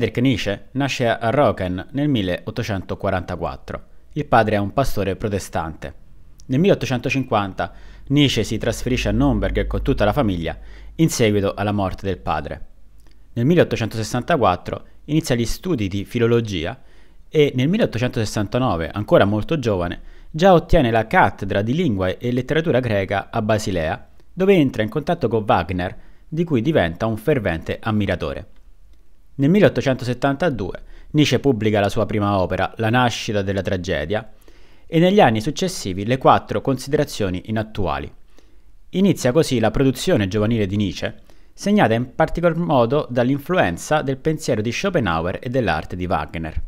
Friedrich Nietzsche nasce a Roken nel 1844. Il padre è un pastore protestante. Nel 1850 Nietzsche si trasferisce a Nürnberg con tutta la famiglia in seguito alla morte del padre. Nel 1864 inizia gli studi di filologia e nel 1869, ancora molto giovane, già ottiene la cattedra di lingua e letteratura greca a Basilea, dove entra in contatto con Wagner, di cui diventa un fervente ammiratore. Nel 1872 Nietzsche pubblica la sua prima opera, La nascita della tragedia, e negli anni successivi le quattro considerazioni inattuali. Inizia così la produzione giovanile di Nietzsche, segnata in particolar modo dall'influenza del pensiero di Schopenhauer e dell'arte di Wagner.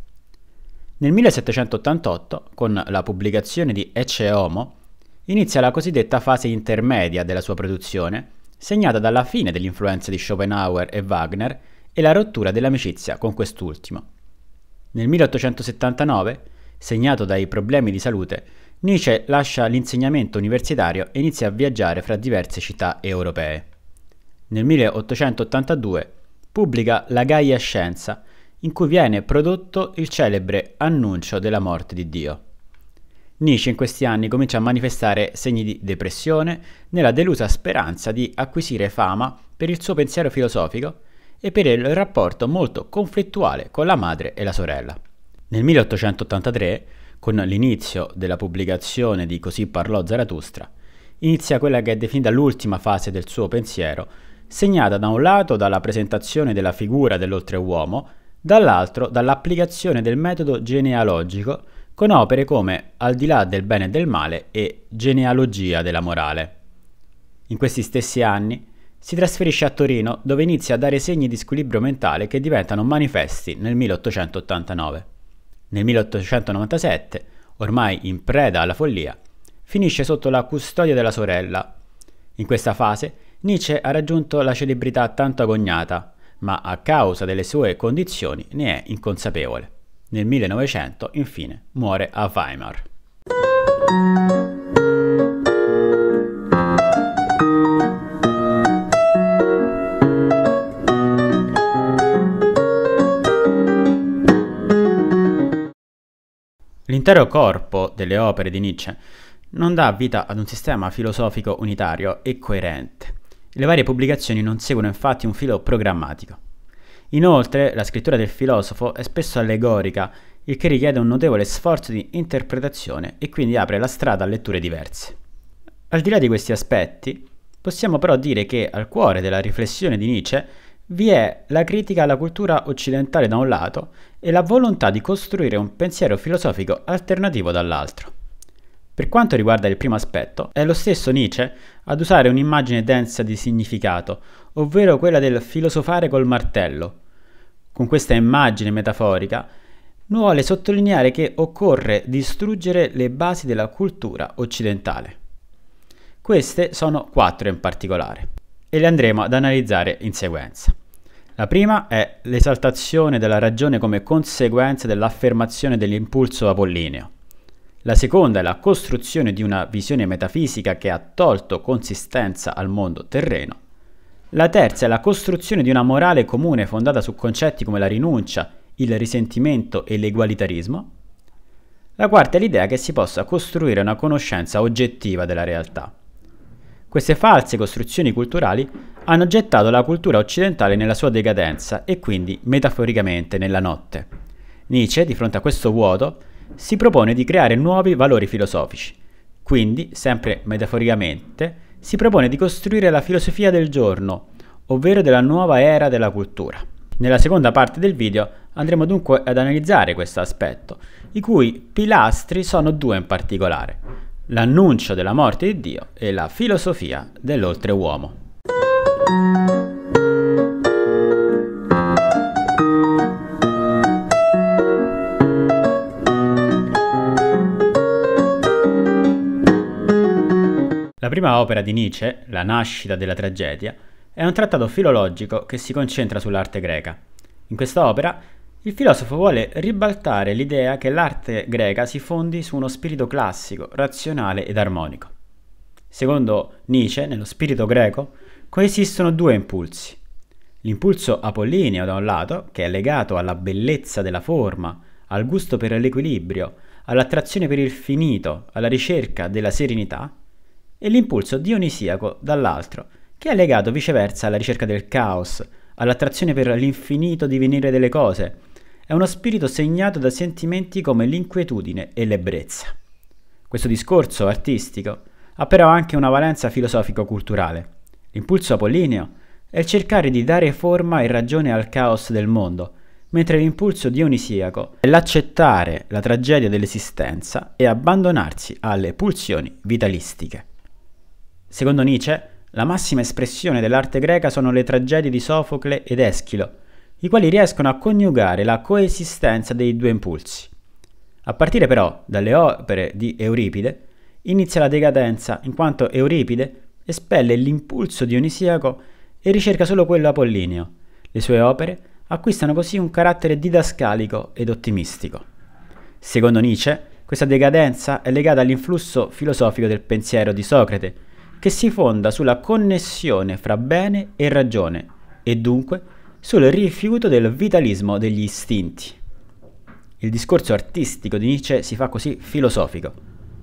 Nel 1788, con la pubblicazione di Ecce Homo, inizia la cosiddetta fase intermedia della sua produzione, segnata dalla fine dell'influenza di Schopenhauer e Wagner e la rottura dell'amicizia con quest'ultimo. Nel 1879, segnato dai problemi di salute, Nietzsche lascia l'insegnamento universitario e inizia a viaggiare fra diverse città europee. Nel 1882 pubblica La Gaia Scienza, in cui viene prodotto il celebre annuncio della morte di Dio. Nietzsche in questi anni comincia a manifestare segni di depressione nella delusa speranza di acquisire fama per il suo pensiero filosofico e per il rapporto molto conflittuale con la madre e la sorella. Nel 1883, con l'inizio della pubblicazione di Così parlò Zarathustra, inizia quella che è definita l'ultima fase del suo pensiero, segnata da un lato dalla presentazione della figura dell'oltreuomo, dall'altro dall'applicazione del metodo genealogico con opere come Al di là del bene e del male e Genealogia della morale. In questi stessi anni si trasferisce a Torino, dove inizia a dare segni di squilibrio mentale che diventano manifesti nel 1889. Nel 1897, ormai in preda alla follia, finisce sotto la custodia della sorella. In questa fase, Nietzsche ha raggiunto la celebrità tanto agognata, ma a causa delle sue condizioni ne è inconsapevole. Nel 1900, infine, muore a Weimar. L'intero corpo delle opere di Nietzsche non dà vita ad un sistema filosofico unitario e coerente. Le varie pubblicazioni non seguono infatti un filo programmatico. Inoltre, la scrittura del filosofo è spesso allegorica, il che richiede un notevole sforzo di interpretazione e quindi apre la strada a letture diverse. Al di là di questi aspetti, possiamo però dire che al cuore della riflessione di Nietzsche vi è la critica alla cultura occidentale da un lato e la volontà di costruire un pensiero filosofico alternativo dall'altro. Per quanto riguarda il primo aspetto, è lo stesso Nietzsche ad usare un'immagine densa di significato, ovvero quella del filosofare col martello. Con questa immagine metaforica, vuole sottolineare che occorre distruggere le basi della cultura occidentale. Queste sono quattro in particolare e le andremo ad analizzare in sequenza. La prima è l'esaltazione della ragione come conseguenza dell'affermazione dell'impulso apollineo. La seconda è la costruzione di una visione metafisica che ha tolto consistenza al mondo terreno. La terza è la costruzione di una morale comune fondata su concetti come la rinuncia, il risentimento e l'egualitarismo. La quarta è l'idea che si possa costruire una conoscenza oggettiva della realtà. Queste false costruzioni culturali hanno gettato la cultura occidentale nella sua decadenza e quindi metaforicamente nella notte. Nietzsche, di fronte a questo vuoto, si propone di creare nuovi valori filosofici. Quindi, sempre metaforicamente, si propone di costruire la filosofia del giorno, ovvero della nuova era della cultura. Nella seconda parte del video andremo dunque ad analizzare questo aspetto, i cui pilastri sono due in particolare l'annuncio della morte di Dio e la filosofia dell'oltreuomo. La prima opera di Nietzsche, La nascita della tragedia, è un trattato filologico che si concentra sull'arte greca. In questa opera il filosofo vuole ribaltare l'idea che l'arte greca si fondi su uno spirito classico, razionale ed armonico. Secondo Nietzsche, nello spirito greco, coesistono due impulsi. L'impulso apollineo da un lato, che è legato alla bellezza della forma, al gusto per l'equilibrio, all'attrazione per il finito, alla ricerca della serenità, e l'impulso dionisiaco dall'altro, che è legato viceversa alla ricerca del caos, all'attrazione per l'infinito divenire delle cose, è uno spirito segnato da sentimenti come l'inquietudine e l'ebbrezza. Questo discorso artistico ha però anche una valenza filosofico-culturale. L'impulso apollineo è il cercare di dare forma e ragione al caos del mondo, mentre l'impulso dionisiaco è l'accettare la tragedia dell'esistenza e abbandonarsi alle pulsioni vitalistiche. Secondo Nietzsche, la massima espressione dell'arte greca sono le tragedie di Sofocle ed Eschilo, i quali riescono a coniugare la coesistenza dei due impulsi. A partire però dalle opere di Euripide, inizia la decadenza in quanto Euripide espelle l'impulso dionisiaco e ricerca solo quello apollineo. Le sue opere acquistano così un carattere didascalico ed ottimistico. Secondo Nietzsche, questa decadenza è legata all'influsso filosofico del pensiero di Socrate, che si fonda sulla connessione fra bene e ragione e dunque sul rifiuto del vitalismo degli istinti. Il discorso artistico di Nietzsche si fa così filosofico.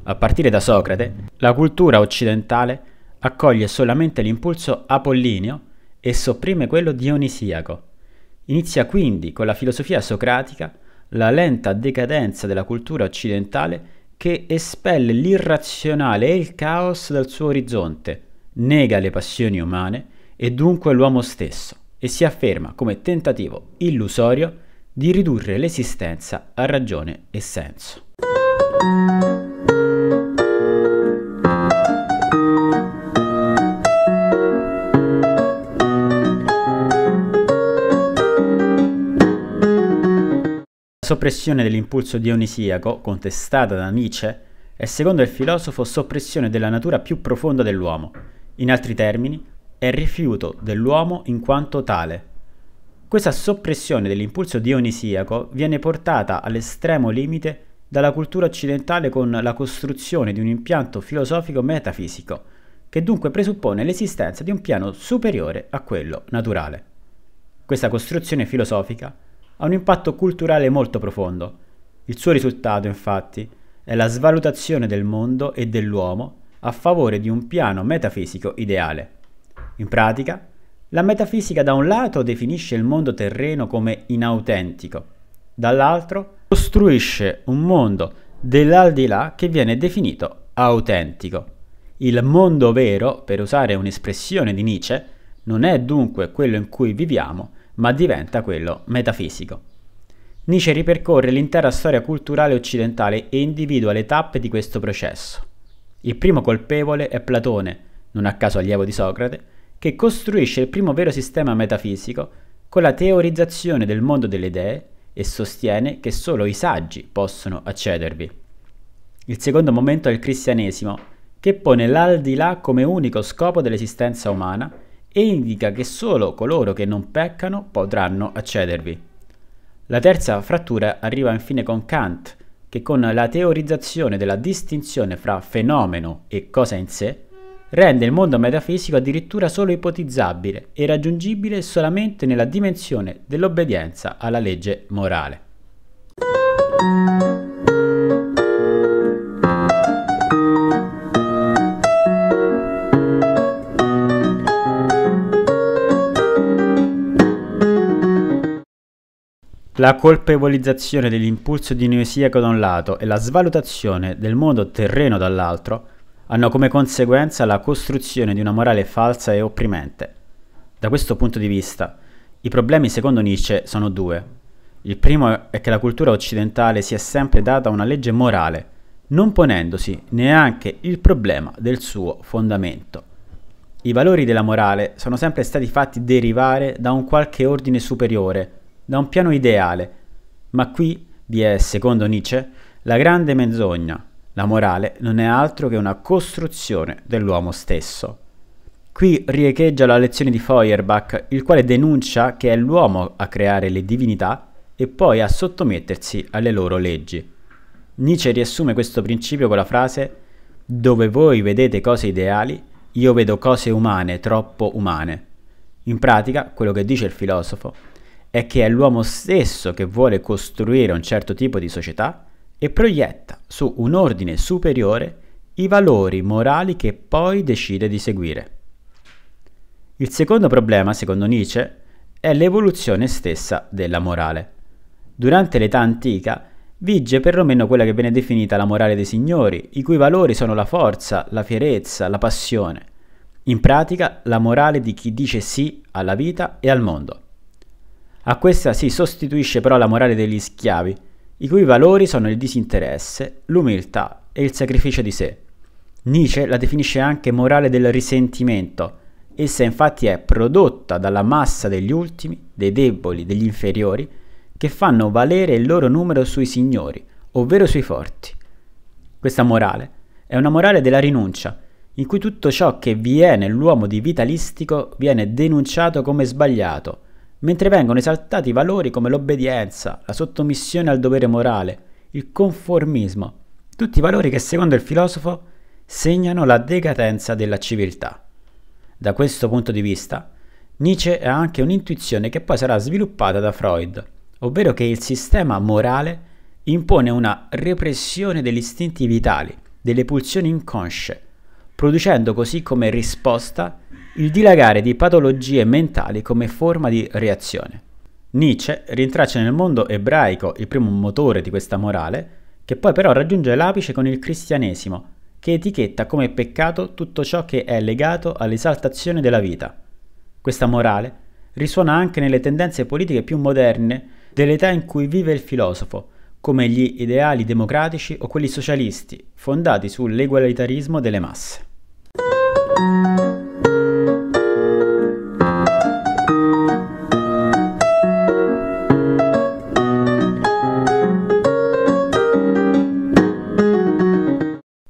A partire da Socrate, la cultura occidentale accoglie solamente l'impulso apollineo e sopprime quello dionisiaco. Inizia quindi con la filosofia socratica la lenta decadenza della cultura occidentale che espelle l'irrazionale e il caos dal suo orizzonte, nega le passioni umane e dunque l'uomo stesso e si afferma come tentativo illusorio di ridurre l'esistenza a ragione e senso. La soppressione dell'impulso dionisiaco, contestata da Nietzsche, è secondo il filosofo soppressione della natura più profonda dell'uomo, in altri termini e rifiuto dell'uomo in quanto tale. Questa soppressione dell'impulso dionisiaco viene portata all'estremo limite dalla cultura occidentale con la costruzione di un impianto filosofico metafisico, che dunque presuppone l'esistenza di un piano superiore a quello naturale. Questa costruzione filosofica ha un impatto culturale molto profondo. Il suo risultato, infatti, è la svalutazione del mondo e dell'uomo a favore di un piano metafisico ideale. In pratica, la metafisica da un lato definisce il mondo terreno come inautentico, dall'altro costruisce un mondo dell'aldilà che viene definito autentico. Il mondo vero, per usare un'espressione di Nietzsche, non è dunque quello in cui viviamo, ma diventa quello metafisico. Nietzsche ripercorre l'intera storia culturale occidentale e individua le tappe di questo processo. Il primo colpevole è Platone, non a caso allievo di Socrate, che costruisce il primo vero sistema metafisico con la teorizzazione del mondo delle idee e sostiene che solo i saggi possono accedervi. Il secondo momento è il cristianesimo, che pone l'aldilà come unico scopo dell'esistenza umana e indica che solo coloro che non peccano potranno accedervi. La terza frattura arriva infine con Kant, che con la teorizzazione della distinzione fra fenomeno e cosa in sé rende il mondo metafisico addirittura solo ipotizzabile e raggiungibile solamente nella dimensione dell'obbedienza alla legge morale. La colpevolizzazione dell'impulso dinesiaco da un lato e la svalutazione del mondo terreno dall'altro hanno come conseguenza la costruzione di una morale falsa e opprimente. Da questo punto di vista, i problemi secondo Nietzsche sono due. Il primo è che la cultura occidentale si è sempre data una legge morale, non ponendosi neanche il problema del suo fondamento. I valori della morale sono sempre stati fatti derivare da un qualche ordine superiore, da un piano ideale, ma qui vi è, secondo Nietzsche, la grande menzogna, la morale non è altro che una costruzione dell'uomo stesso. Qui riecheggia la lezione di Feuerbach, il quale denuncia che è l'uomo a creare le divinità e poi a sottomettersi alle loro leggi. Nietzsche riassume questo principio con la frase Dove voi vedete cose ideali, io vedo cose umane, troppo umane. In pratica, quello che dice il filosofo è che è l'uomo stesso che vuole costruire un certo tipo di società e proietta su un ordine superiore i valori morali che poi decide di seguire. Il secondo problema, secondo Nietzsche, è l'evoluzione stessa della morale. Durante l'età antica vige perlomeno quella che viene definita la morale dei signori, i cui valori sono la forza, la fierezza, la passione. In pratica, la morale di chi dice sì alla vita e al mondo. A questa si sostituisce però la morale degli schiavi, i cui valori sono il disinteresse, l'umiltà e il sacrificio di sé. Nietzsche la definisce anche morale del risentimento. Essa infatti è prodotta dalla massa degli ultimi, dei deboli, degli inferiori, che fanno valere il loro numero sui signori, ovvero sui forti. Questa morale è una morale della rinuncia, in cui tutto ciò che vi è nell'uomo di vitalistico viene denunciato come sbagliato, mentre vengono esaltati valori come l'obbedienza, la sottomissione al dovere morale, il conformismo, tutti valori che secondo il filosofo segnano la decadenza della civiltà. Da questo punto di vista, Nietzsche ha anche un'intuizione che poi sarà sviluppata da Freud, ovvero che il sistema morale impone una repressione degli istinti vitali, delle pulsioni inconsce, producendo così come risposta il dilagare di patologie mentali come forma di reazione. Nietzsche rintraccia nel mondo ebraico il primo motore di questa morale, che poi però raggiunge l'apice con il cristianesimo, che etichetta come peccato tutto ciò che è legato all'esaltazione della vita. Questa morale risuona anche nelle tendenze politiche più moderne dell'età in cui vive il filosofo, come gli ideali democratici o quelli socialisti, fondati sull'egualitarismo delle masse.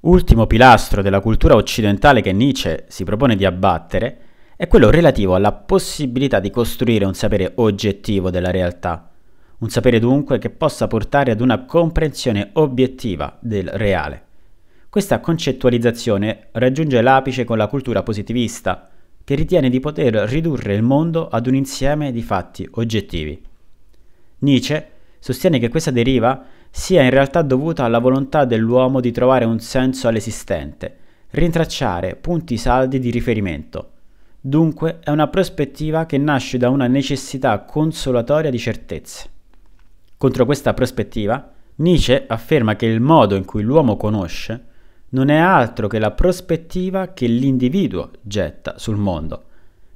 Ultimo pilastro della cultura occidentale che Nietzsche si propone di abbattere è quello relativo alla possibilità di costruire un sapere oggettivo della realtà, un sapere dunque che possa portare ad una comprensione obiettiva del reale. Questa concettualizzazione raggiunge l'apice con la cultura positivista, che ritiene di poter ridurre il mondo ad un insieme di fatti oggettivi. Nietzsche sostiene che questa deriva sia in realtà dovuta alla volontà dell'uomo di trovare un senso all'esistente, rintracciare punti saldi di riferimento. Dunque è una prospettiva che nasce da una necessità consolatoria di certezze. Contro questa prospettiva, Nietzsche afferma che il modo in cui l'uomo conosce non è altro che la prospettiva che l'individuo getta sul mondo.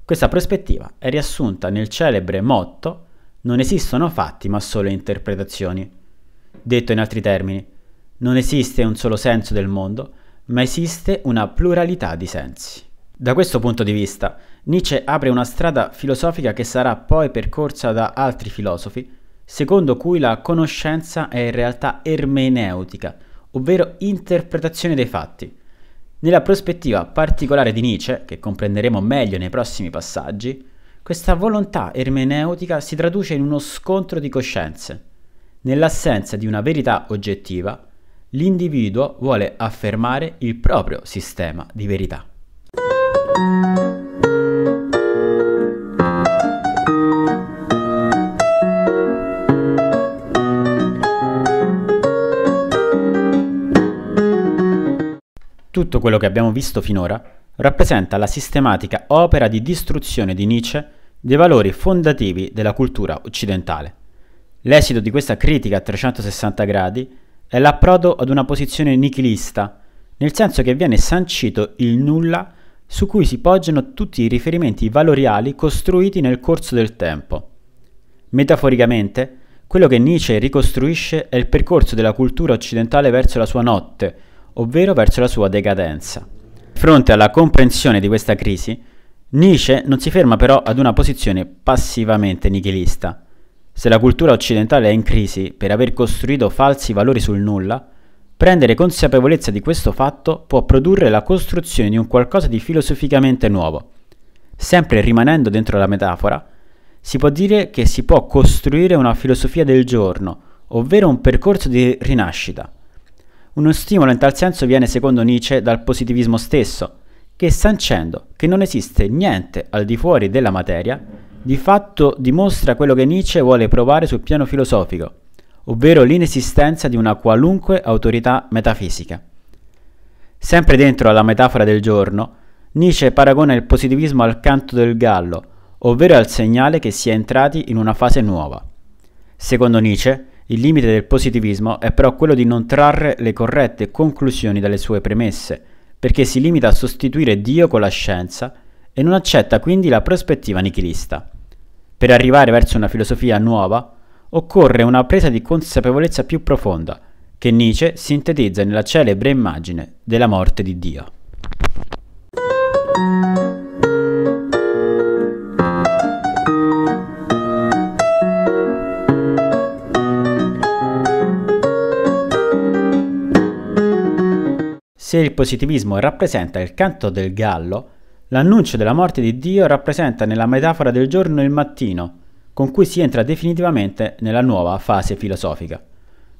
Questa prospettiva è riassunta nel celebre motto Non esistono fatti ma solo interpretazioni. Detto in altri termini, non esiste un solo senso del mondo, ma esiste una pluralità di sensi. Da questo punto di vista, Nietzsche apre una strada filosofica che sarà poi percorsa da altri filosofi, secondo cui la conoscenza è in realtà ermeneutica, ovvero interpretazione dei fatti. Nella prospettiva particolare di Nietzsche, che comprenderemo meglio nei prossimi passaggi, questa volontà ermeneutica si traduce in uno scontro di coscienze, Nell'assenza di una verità oggettiva, l'individuo vuole affermare il proprio sistema di verità. Tutto quello che abbiamo visto finora rappresenta la sistematica opera di distruzione di Nietzsche dei valori fondativi della cultura occidentale. L'esito di questa critica a 360 gradi è l'approdo ad una posizione nichilista, nel senso che viene sancito il nulla su cui si poggiano tutti i riferimenti valoriali costruiti nel corso del tempo. Metaforicamente, quello che Nietzsche ricostruisce è il percorso della cultura occidentale verso la sua notte, ovvero verso la sua decadenza. fronte alla comprensione di questa crisi, Nietzsche non si ferma però ad una posizione passivamente nichilista, se la cultura occidentale è in crisi per aver costruito falsi valori sul nulla, prendere consapevolezza di questo fatto può produrre la costruzione di un qualcosa di filosoficamente nuovo. Sempre rimanendo dentro la metafora, si può dire che si può costruire una filosofia del giorno, ovvero un percorso di rinascita. Uno stimolo in tal senso viene, secondo Nietzsche, dal positivismo stesso, che sancendo che non esiste niente al di fuori della materia, di fatto dimostra quello che Nietzsche vuole provare sul piano filosofico, ovvero l'inesistenza di una qualunque autorità metafisica. Sempre dentro alla metafora del giorno, Nietzsche paragona il positivismo al canto del gallo, ovvero al segnale che si è entrati in una fase nuova. Secondo Nietzsche, il limite del positivismo è però quello di non trarre le corrette conclusioni dalle sue premesse, perché si limita a sostituire Dio con la scienza e non accetta quindi la prospettiva nichilista. Per arrivare verso una filosofia nuova, occorre una presa di consapevolezza più profonda, che Nietzsche sintetizza nella celebre immagine della morte di Dio. Se il positivismo rappresenta il canto del gallo, L'annuncio della morte di Dio rappresenta nella metafora del giorno il mattino, con cui si entra definitivamente nella nuova fase filosofica.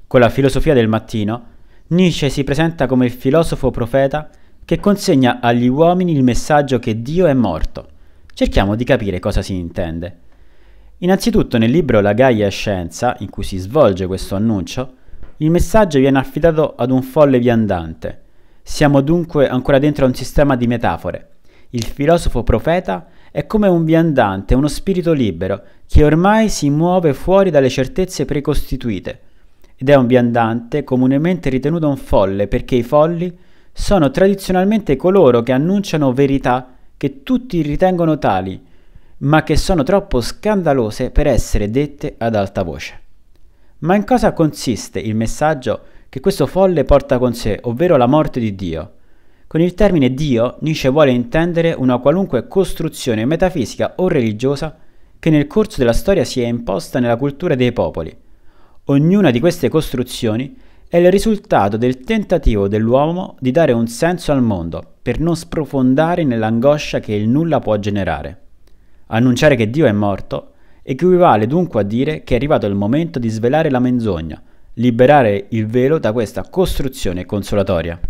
Con la filosofia del mattino, Nietzsche si presenta come il filosofo profeta che consegna agli uomini il messaggio che Dio è morto. Cerchiamo di capire cosa si intende. Innanzitutto nel libro La Gaia Scienza, in cui si svolge questo annuncio, il messaggio viene affidato ad un folle viandante. Siamo dunque ancora dentro a un sistema di metafore il filosofo profeta, è come un viandante, uno spirito libero, che ormai si muove fuori dalle certezze precostituite. Ed è un viandante comunemente ritenuto un folle perché i folli sono tradizionalmente coloro che annunciano verità che tutti ritengono tali, ma che sono troppo scandalose per essere dette ad alta voce. Ma in cosa consiste il messaggio che questo folle porta con sé, ovvero la morte di Dio? Con il termine Dio Nietzsche vuole intendere una qualunque costruzione metafisica o religiosa che nel corso della storia si è imposta nella cultura dei popoli. Ognuna di queste costruzioni è il risultato del tentativo dell'uomo di dare un senso al mondo per non sprofondare nell'angoscia che il nulla può generare. Annunciare che Dio è morto equivale dunque a dire che è arrivato il momento di svelare la menzogna, liberare il velo da questa costruzione consolatoria.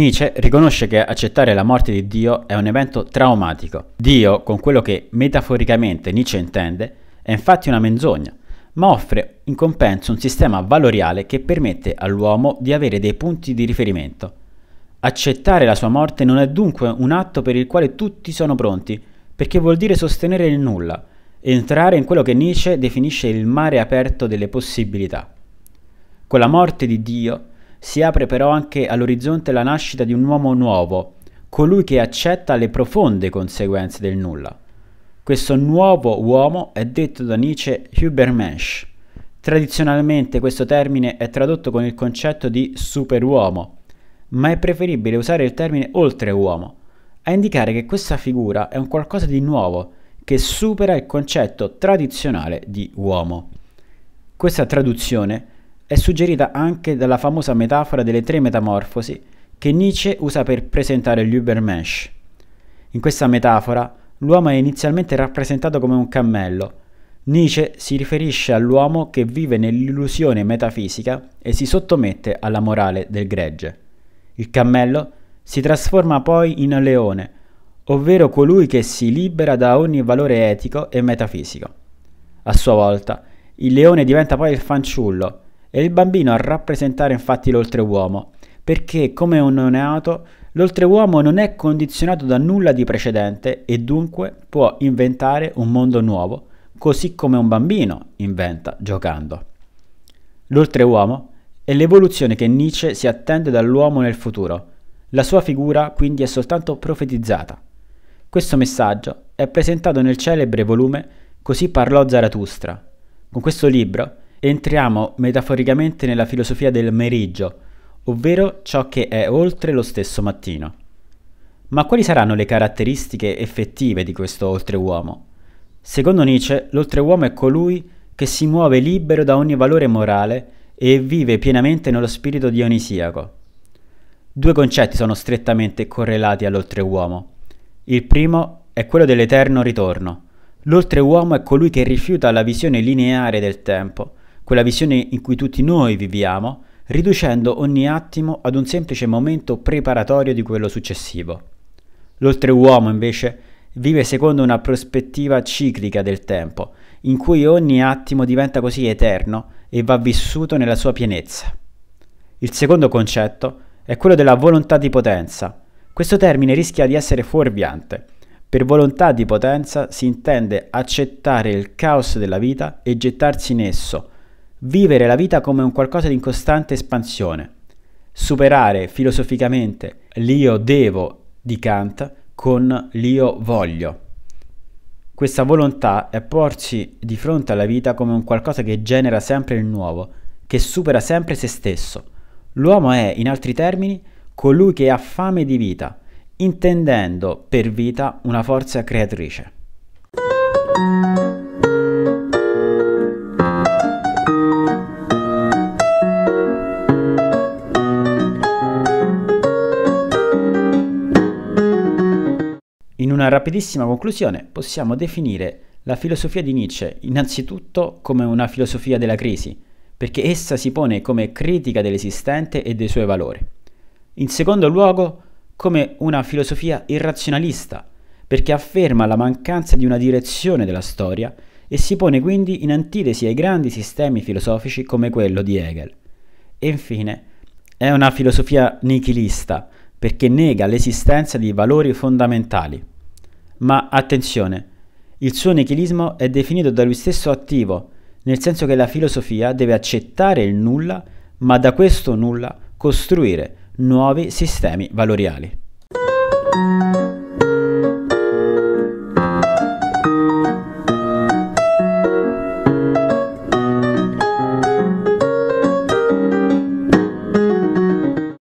Nietzsche riconosce che accettare la morte di Dio è un evento traumatico. Dio, con quello che metaforicamente Nietzsche intende, è infatti una menzogna, ma offre in compenso un sistema valoriale che permette all'uomo di avere dei punti di riferimento. Accettare la sua morte non è dunque un atto per il quale tutti sono pronti, perché vuol dire sostenere il nulla, entrare in quello che Nietzsche definisce il mare aperto delle possibilità. Con la morte di Dio si apre però anche all'orizzonte la nascita di un uomo nuovo, colui che accetta le profonde conseguenze del nulla. Questo nuovo uomo è detto da Nietzsche Hubermensch. Tradizionalmente questo termine è tradotto con il concetto di superuomo, ma è preferibile usare il termine oltreuomo, a indicare che questa figura è un qualcosa di nuovo, che supera il concetto tradizionale di uomo. Questa traduzione è suggerita anche dalla famosa metafora delle tre metamorfosi che Nietzsche usa per presentare l'Übermensch. In questa metafora l'uomo è inizialmente rappresentato come un cammello. Nietzsche si riferisce all'uomo che vive nell'illusione metafisica e si sottomette alla morale del gregge. Il cammello si trasforma poi in leone, ovvero colui che si libera da ogni valore etico e metafisico. A sua volta, il leone diventa poi il fanciullo, è il bambino a rappresentare infatti l'oltreuomo, perché come un neonato l'oltreuomo non è condizionato da nulla di precedente e dunque può inventare un mondo nuovo, così come un bambino inventa giocando. L'oltreuomo è l'evoluzione che Nietzsche si attende dall'uomo nel futuro. La sua figura quindi è soltanto profetizzata. Questo messaggio è presentato nel celebre volume Così parlò Zarathustra. Con questo libro Entriamo metaforicamente nella filosofia del meriggio, ovvero ciò che è oltre lo stesso mattino. Ma quali saranno le caratteristiche effettive di questo oltreuomo? Secondo Nietzsche, l'oltreuomo è colui che si muove libero da ogni valore morale e vive pienamente nello spirito dionisiaco. Due concetti sono strettamente correlati all'oltreuomo. Il primo è quello dell'eterno ritorno. L'oltreuomo è colui che rifiuta la visione lineare del tempo quella visione in cui tutti noi viviamo, riducendo ogni attimo ad un semplice momento preparatorio di quello successivo. L'oltreuomo invece vive secondo una prospettiva ciclica del tempo, in cui ogni attimo diventa così eterno e va vissuto nella sua pienezza. Il secondo concetto è quello della volontà di potenza. Questo termine rischia di essere fuorviante. Per volontà di potenza si intende accettare il caos della vita e gettarsi in esso, vivere la vita come un qualcosa di costante espansione, superare filosoficamente l'io devo di Kant con l'io voglio. Questa volontà è porsi di fronte alla vita come un qualcosa che genera sempre il nuovo, che supera sempre se stesso. L'uomo è, in altri termini, colui che ha fame di vita, intendendo per vita una forza creatrice. rapidissima conclusione possiamo definire la filosofia di Nietzsche innanzitutto come una filosofia della crisi, perché essa si pone come critica dell'esistente e dei suoi valori. In secondo luogo, come una filosofia irrazionalista, perché afferma la mancanza di una direzione della storia e si pone quindi in antitesi ai grandi sistemi filosofici come quello di Hegel. E infine, è una filosofia nichilista, perché nega l'esistenza di valori fondamentali, ma attenzione, il suo nichilismo è definito da lui stesso attivo, nel senso che la filosofia deve accettare il nulla, ma da questo nulla costruire nuovi sistemi valoriali.